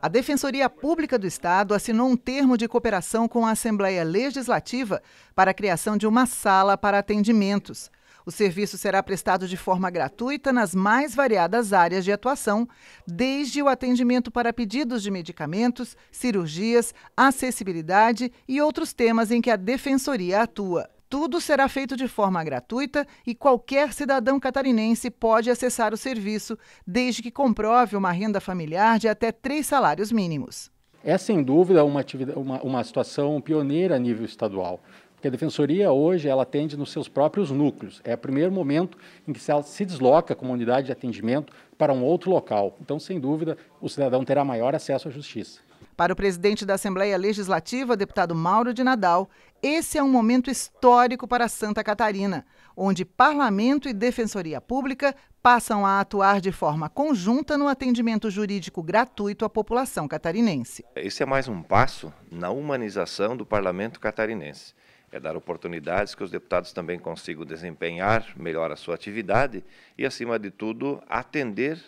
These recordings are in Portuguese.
A Defensoria Pública do Estado assinou um termo de cooperação com a Assembleia Legislativa para a criação de uma sala para atendimentos. O serviço será prestado de forma gratuita nas mais variadas áreas de atuação, desde o atendimento para pedidos de medicamentos, cirurgias, acessibilidade e outros temas em que a Defensoria atua. Tudo será feito de forma gratuita e qualquer cidadão catarinense pode acessar o serviço, desde que comprove uma renda familiar de até três salários mínimos. É sem dúvida uma, uma, uma situação pioneira a nível estadual. Porque a defensoria hoje ela atende nos seus próprios núcleos. É o primeiro momento em que ela se desloca a comunidade de atendimento para um outro local. Então, sem dúvida, o cidadão terá maior acesso à justiça. Para o presidente da Assembleia Legislativa, deputado Mauro de Nadal, esse é um momento histórico para Santa Catarina, onde parlamento e defensoria pública passam a atuar de forma conjunta no atendimento jurídico gratuito à população catarinense. Esse é mais um passo na humanização do parlamento catarinense é dar oportunidades que os deputados também consigam desempenhar melhor a sua atividade e, acima de tudo, atender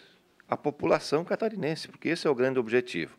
a população catarinense, porque esse é o grande objetivo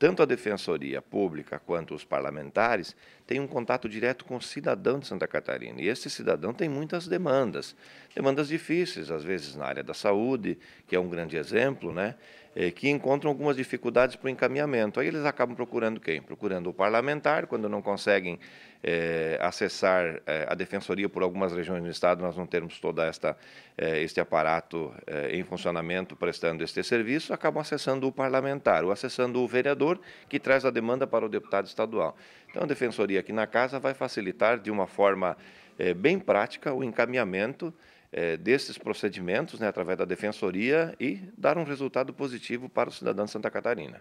tanto a Defensoria Pública quanto os parlamentares têm um contato direto com o cidadão de Santa Catarina. E esse cidadão tem muitas demandas, demandas difíceis, às vezes na área da saúde, que é um grande exemplo, né? Eh, que encontram algumas dificuldades para o encaminhamento. Aí eles acabam procurando quem? Procurando o parlamentar, quando não conseguem é, acessar é, a defensoria por algumas regiões do estado, nós não temos todo esta, é, este aparato em funcionamento prestando este serviço, acabam acessando o parlamentar, ou acessando o vereador vereador, que traz a demanda para o deputado estadual. Então, a defensoria aqui na casa vai facilitar de uma forma é, bem prática o encaminhamento é, desses procedimentos né, através da defensoria e dar um resultado positivo para o cidadão de Santa Catarina.